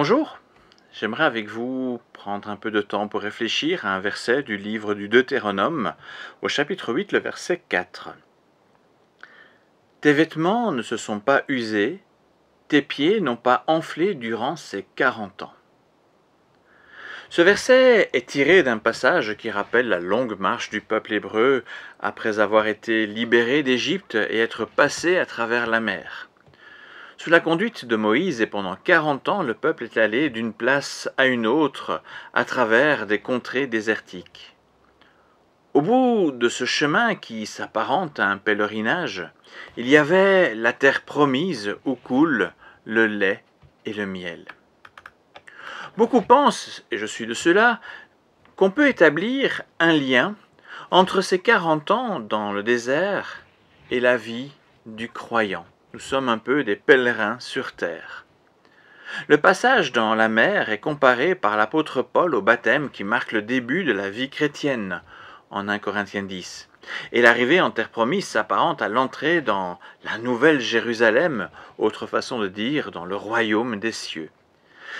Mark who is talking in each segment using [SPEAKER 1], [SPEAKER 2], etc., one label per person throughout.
[SPEAKER 1] Bonjour, j'aimerais avec vous prendre un peu de temps pour réfléchir à un verset du livre du Deutéronome au chapitre 8, le verset 4. Tes vêtements ne se sont pas usés, tes pieds n'ont pas enflé durant ces quarante ans. Ce verset est tiré d'un passage qui rappelle la longue marche du peuple hébreu après avoir été libéré d'Égypte et être passé à travers la mer. Sous la conduite de Moïse et pendant 40 ans, le peuple est allé d'une place à une autre à travers des contrées désertiques. Au bout de ce chemin qui s'apparente à un pèlerinage, il y avait la terre promise où coule le lait et le miel. Beaucoup pensent, et je suis de ceux-là, qu'on peut établir un lien entre ces quarante ans dans le désert et la vie du croyant. Nous sommes un peu des pèlerins sur terre. Le passage dans la mer est comparé par l'apôtre Paul au baptême qui marque le début de la vie chrétienne en 1 Corinthiens 10. Et l'arrivée en terre promise s'apparente à l'entrée dans la nouvelle Jérusalem, autre façon de dire dans le royaume des cieux.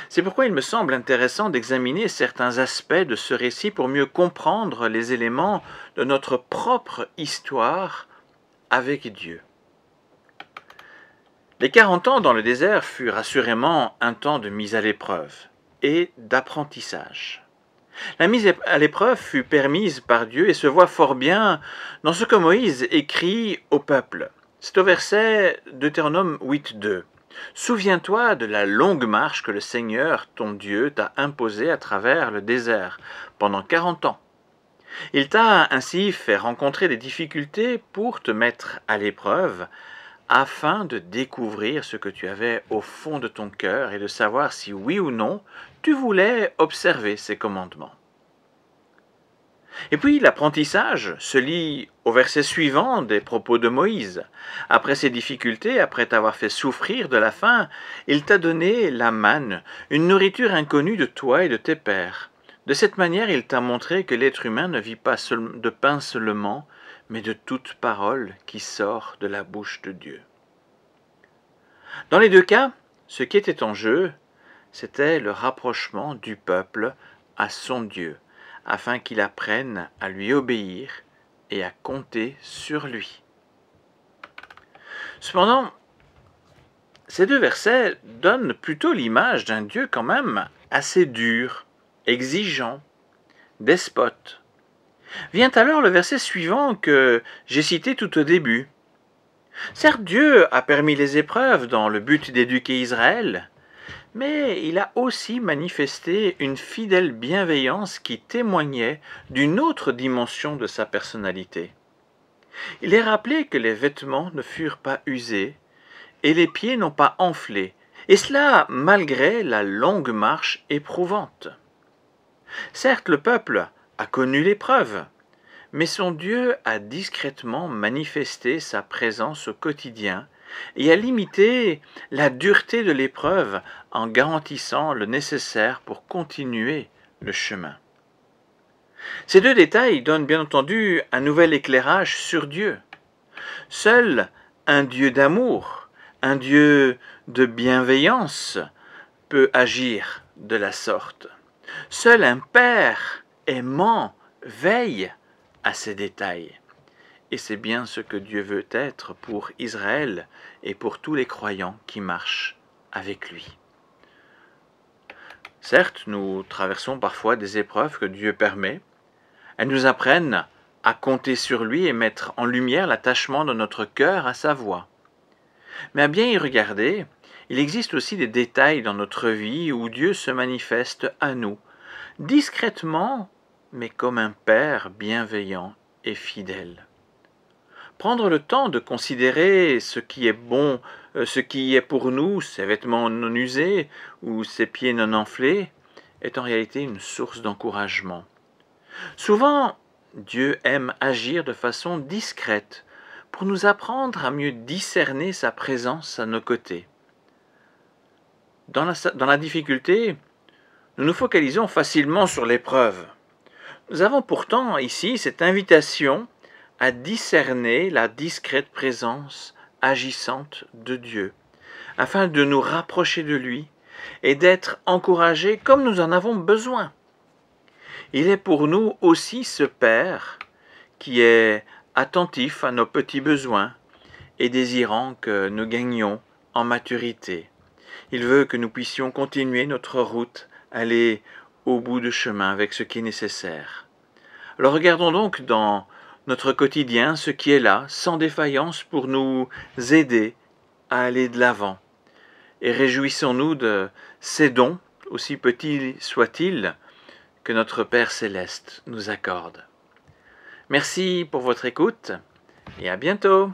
[SPEAKER 1] C'est pourquoi il me semble intéressant d'examiner certains aspects de ce récit pour mieux comprendre les éléments de notre propre histoire avec Dieu. Les quarante ans dans le désert furent assurément un temps de mise à l'épreuve et d'apprentissage. La mise à l'épreuve fut permise par Dieu et se voit fort bien dans ce que Moïse écrit au peuple. C'est au verset Deutéronome 8,2. Souviens-toi de la longue marche que le Seigneur, ton Dieu, t'a imposée à travers le désert pendant quarante ans. Il t'a ainsi fait rencontrer des difficultés pour te mettre à l'épreuve, afin de découvrir ce que tu avais au fond de ton cœur et de savoir si oui ou non tu voulais observer ces commandements. Et puis l'apprentissage se lit au verset suivant des propos de Moïse. Après ses difficultés, après t'avoir fait souffrir de la faim, il t'a donné la manne, une nourriture inconnue de toi et de tes pères. De cette manière, il t'a montré que l'être humain ne vit pas de pain seulement, mais de toute parole qui sort de la bouche de Dieu. Dans les deux cas, ce qui était en jeu, c'était le rapprochement du peuple à son Dieu, afin qu'il apprenne à lui obéir et à compter sur lui. Cependant, ces deux versets donnent plutôt l'image d'un Dieu quand même assez dur, exigeant, despote, Vient alors le verset suivant que j'ai cité tout au début. Certes, Dieu a permis les épreuves dans le but d'éduquer Israël, mais il a aussi manifesté une fidèle bienveillance qui témoignait d'une autre dimension de sa personnalité. Il est rappelé que les vêtements ne furent pas usés et les pieds n'ont pas enflé, et cela malgré la longue marche éprouvante. Certes, le peuple a connu l'épreuve, mais son Dieu a discrètement manifesté sa présence au quotidien et a limité la dureté de l'épreuve en garantissant le nécessaire pour continuer le chemin. Ces deux détails donnent bien entendu un nouvel éclairage sur Dieu. Seul un Dieu d'amour, un Dieu de bienveillance peut agir de la sorte. Seul un Père aimant veille à ces détails. Et c'est bien ce que Dieu veut être pour Israël et pour tous les croyants qui marchent avec lui. Certes, nous traversons parfois des épreuves que Dieu permet. Elles nous apprennent à compter sur lui et mettre en lumière l'attachement de notre cœur à sa voix. Mais à bien y regarder, il existe aussi des détails dans notre vie où Dieu se manifeste à nous, discrètement mais comme un père bienveillant et fidèle. Prendre le temps de considérer ce qui est bon, euh, ce qui est pour nous, ses vêtements non usés ou ses pieds non enflés, est en réalité une source d'encouragement. Souvent, Dieu aime agir de façon discrète pour nous apprendre à mieux discerner sa présence à nos côtés. Dans la, dans la difficulté, nous nous focalisons facilement sur l'épreuve. Nous avons pourtant ici cette invitation à discerner la discrète présence agissante de Dieu, afin de nous rapprocher de lui et d'être encouragés comme nous en avons besoin. Il est pour nous aussi ce Père qui est attentif à nos petits besoins et désirant que nous gagnions en maturité. Il veut que nous puissions continuer notre route, aller au bout de chemin avec ce qui est nécessaire. Alors regardons donc dans notre quotidien ce qui est là, sans défaillance, pour nous aider à aller de l'avant. Et réjouissons-nous de ces dons, aussi petits soient-ils, que notre Père céleste nous accorde. Merci pour votre écoute et à bientôt.